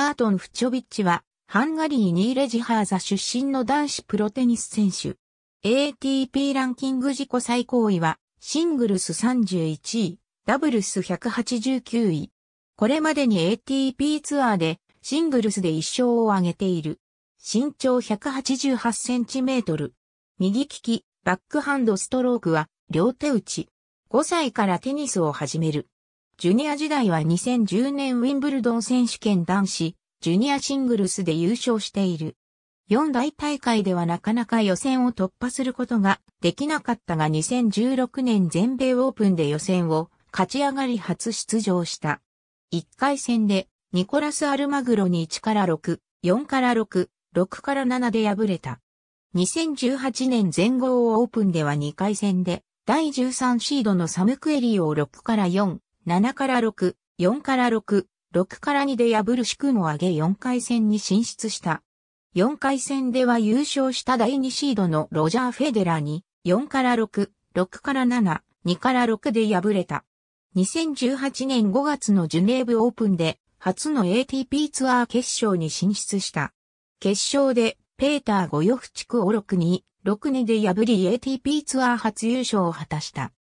アートン・フチョビッチは、ハンガリー・ニーレジハーザ出身の男子プロテニス選手。ATP ランキング自己最高位は、シングルス31位、ダブルス189位。これまでに ATP ツアーで、シングルスで1勝を挙げている。身長188センチメートル。右利き、バックハンドストロークは、両手打ち。5歳からテニスを始める。ジュニア時代は2010年ウィンブルドン選手権男子、ジュニアシングルスで優勝している。四大大会ではなかなか予選を突破することができなかったが2016年全米オープンで予選を勝ち上がり初出場した。1回戦でニコラス・アルマグロに1から6、4から6、6から7で敗れた。2018年全豪オープンでは2回戦で第13シードのサムクエリーを6から4、7から6、4から6、6から2で破る宿をも上げ4回戦に進出した。4回戦では優勝した第2シードのロジャー・フェデラーに4から6、6から7、2から6で敗れた。2018年5月のジュネーブオープンで初の ATP ツアー決勝に進出した。決勝でペーター・ゴヨフチク・を6、に6年で破り ATP ツアー初優勝を果たした。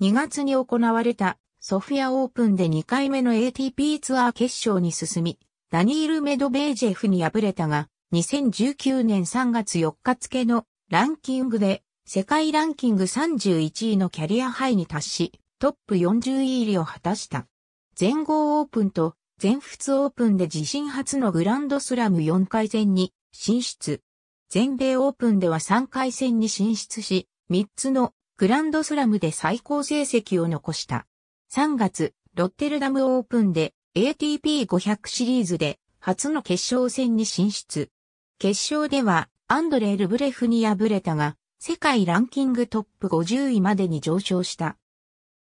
2月に行われたソフィアオープンで2回目の ATP ツアー決勝に進み、ダニール・メドベージェフに敗れたが、2019年3月4日付のランキングで世界ランキング31位のキャリアハイに達し、トップ40位入りを果たした。全豪オープンと全仏オープンで自身初のグランドスラム4回戦に進出。全米オープンでは3回戦に進出し、3つのグランドスラムで最高成績を残した。3月、ロッテルダムオープンで ATP500 シリーズで初の決勝戦に進出。決勝ではアンドレルブレフに敗れたが、世界ランキングトップ50位までに上昇した。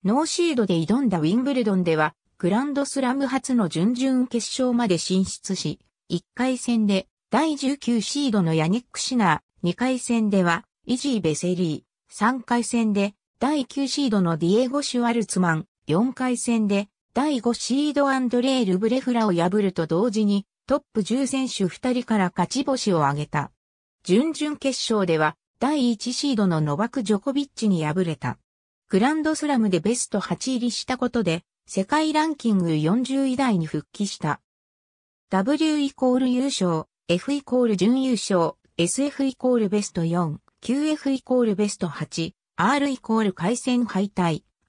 ノーシードで挑んだウィンブルドンでは、グランドスラム初の準々決勝まで進出し、1回戦で第19シードのヤニック・シナー、2回戦ではイジー・ベセリー、3回戦で第9シードのディエゴ・シュワルツマン、4回戦で第5シードアンドレイ・ルブレフラを破ると同時にトップ10選手2人から勝ち星を挙げた。準々決勝では第1シードのノバク・ジョコビッチに敗れた。グランドスラムでベスト8入りしたことで世界ランキング40位台に復帰した。W イコール優勝、F イコール準優勝、SF イコールベスト4、QF イコールベスト8、R イコール回戦敗退、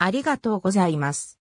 ありがとうございます。